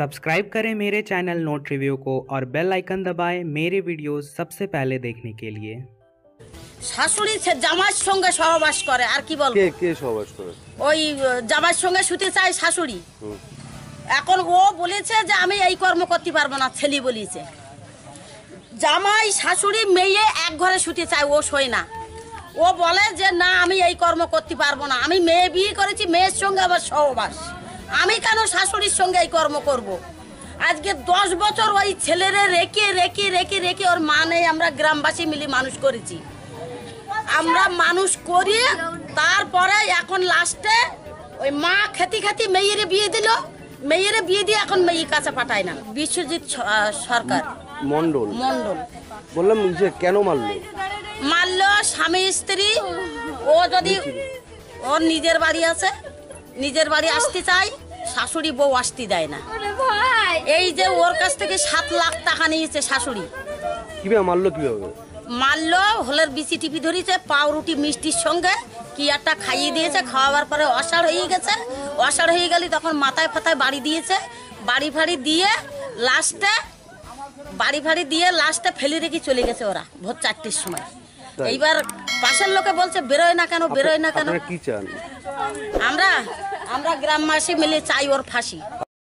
Subscribe করে আমার channel নোট রিভিউ কো আর বেল আইকন দবাই আমার ভিডিওস সবচেয়ে আগে দেখনে কে liye শাশুড়িছে জামাইর সঙ্গে সহবাস করে আর কি বল কে কে সহবাস করে ওই জামাইর সঙ্গে শুতে চাই শাশুড়ি এখন ও বলেছে যে আমি এই কর্ম করতে পারবো না ছেলে বলেছে জামাই শাশুড়ি মেয়ে এক ঘরে শুতে চাই ও হয় না ও বলে যে না আমি এই কর্ম করতে পারবো না আমি মেয়ে বিয়ে করেছি মেয়ের সঙ্গে সহবাস আমি কেন শাশুড়ির সঙ্গে এই কর্ম করব। আজকে দশ বছর ওই ছেলের রেখে রেখে রেখে রেখে ওর মা নেই আমরা গ্রামবাসী মিলে মানুষ করেছি আমরা মানুষ করি তারপরে এখন লাস্টে ওই মা খেতি খেতি মেয়েরে বিয়ে দিল মেয়েরে বিয়ে দিয়ে এখন মেয়ে কাছে পাঠায় না বিশ্বজিৎ সরকার মন্ডল মন্ডল বললাম যে কেন মারলো মারলো স্বামী স্ত্রী ও যদি ওর নিজের বাড়ি আছে নিজের বাড়ি আসতে চায় শাশুড়ি বউ আসতে দেয় না এই যে ওর কাছ থেকে সাত লাখ টাকা নিয়েছে শাশুড়ি মারলো কিভাবে মারলো হলের বিসি টিপি ধরেছে পাউরুটি মিষ্টির সঙ্গে কি একটা খাইয়ে দিয়েছে খাওয়াবার পরে অসার হয়ে গেছে অসার হয়ে গেলে তখন মাথায় ফাতায় বাড়ি দিয়েছে বাড়ি ফাড়ি দিয়ে লাস্টে বাড়ি ফাড়ি দিয়ে লাস্টে ফেলে রেখে চলে গেছে ওরা ভোর চারটির সময় এইবার পাশের লোকে বলছে বেরোয় না কেন বেরোয় না কেন কি চান আমরা আমরা গ্রামবাসী মিলে চাই ওর ফাঁসি